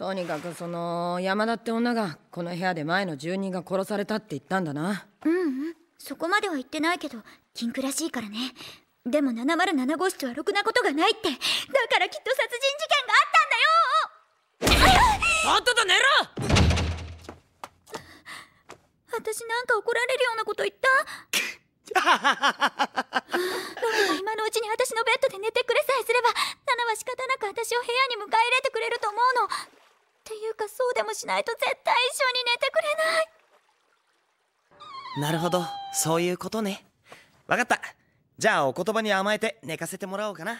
とにかくその山田って女がこの部屋で前の住人が殺されたって言ったんだなううんそこまでは言ってないけどキンクらしいからねでも707号室はろくなことがないってだからきっと殺人事件があったんだよあんたと寝ろ私なんか怒られるようなこと言ったどうか今のうちに私のベッドで寝てくれさえすればナナは仕方なく私を部屋に迎え入れてくれると思うのそうでもしないと絶対一緒に寝てくれないなるほどそういうことねわかったじゃあお言葉に甘えて寝かせてもらおうかな